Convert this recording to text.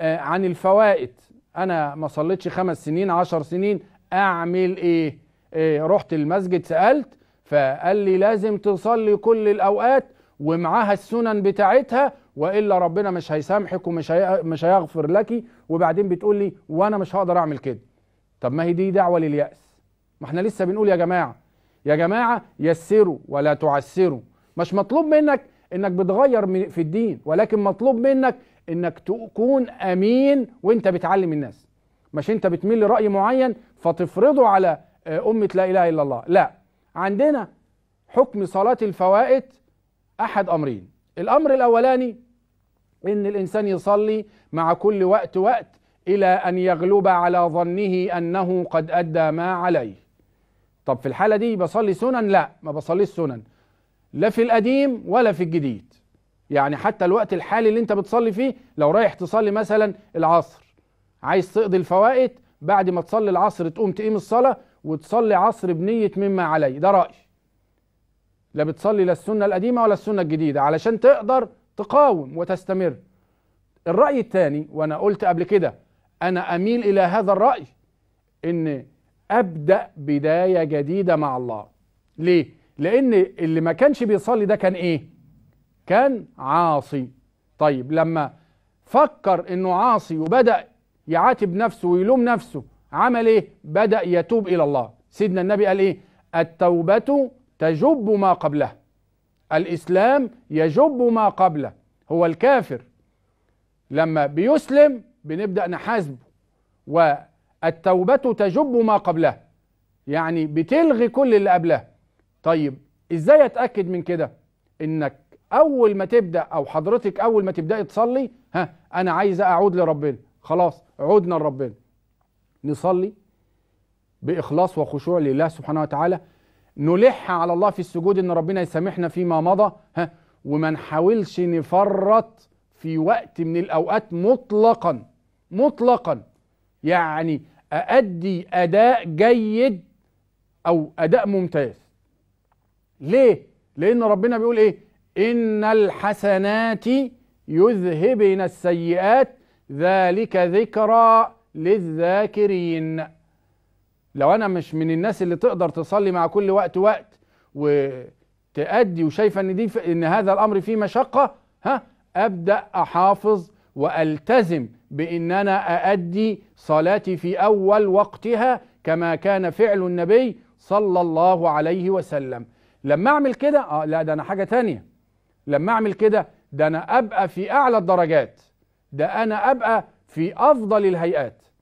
آه، عن الفوائد انا ما صليتش خمس سنين عشر سنين اعمل ايه, إيه رحت المسجد سالت فقال لي لازم تصلي كل الاوقات ومعاها السنن بتاعتها والا ربنا مش هيسامحك ومش هي... مش هيغفر لك وبعدين بتقول لي وانا مش هقدر اعمل كده طب ما هي دي دعوه للياس ما احنا لسه بنقول يا جماعه يا جماعه يسروا ولا تعسروا مش مطلوب منك انك بتغير في الدين ولكن مطلوب منك انك تكون امين وانت بتعلم الناس مش انت بتميل لراي معين فتفرضه على آه، امه لا اله الا الله لا عندنا حكم صلاه الفوائت احد امرين الامر الاولاني ان الانسان يصلي مع كل وقت وقت الى ان يغلب على ظنه انه قد ادى ما عليه طب في الحاله دي بصلي سنن لا ما بصليش سنن لا في القديم ولا في الجديد يعني حتى الوقت الحالي اللي انت بتصلي فيه لو رايح تصلي مثلا العصر عايز تقضي الفوائد بعد ما تصلي العصر تقوم تقيم الصلاة وتصلي عصر بنية مما علي ده رأي لا بتصلي لا السنة القديمة ولا السنة الجديدة علشان تقدر تقاوم وتستمر الرأي الثاني وأنا قلت قبل كده أنا أميل إلى هذا الرأي إن أبدأ بداية جديدة مع الله ليه؟ لأن اللي ما كانش بيصلي ده كان إيه؟ كان عاصي طيب لما فكر انه عاصي وبدأ يعاتب نفسه ويلوم نفسه عمل ايه بدأ يتوب الى الله سيدنا النبي قال ايه التوبة تجب ما قبلها الإسلام يجب ما قبله هو الكافر لما بيسلم بنبدأ نحاسبه والتوبة تجب ما قبلها يعني بتلغي كل اللي قبلها طيب ازاي اتأكد من كده انك اول ما تبدا او حضرتك اول ما تبداي تصلي ها انا عايزه اعود لربنا خلاص عدنا لربنا نصلي باخلاص وخشوع لله سبحانه وتعالى نلح على الله في السجود ان ربنا يسامحنا فيما مضى ها وما نحاولش نفرط في وقت من الاوقات مطلقا مطلقا يعني أأدي أداء جيد أو أداء ممتاز ليه؟ لأن ربنا بيقول إيه؟ إن الحسنات يذهبن السيئات ذلك ذكرى للذاكرين لو أنا مش من الناس اللي تقدر تصلي مع كل وقت وقت وتأدي وشايفة إن دي إن هذا الأمر فيه مشقة ها أبدأ أحافظ وألتزم بإن أنا أأدي صلاتي في أول وقتها كما كان فعل النبي صلى الله عليه وسلم لما أعمل كده آه لا ده أنا حاجة تانية لما اعمل كده ده انا ابقى في اعلى الدرجات ده انا ابقى في افضل الهيئات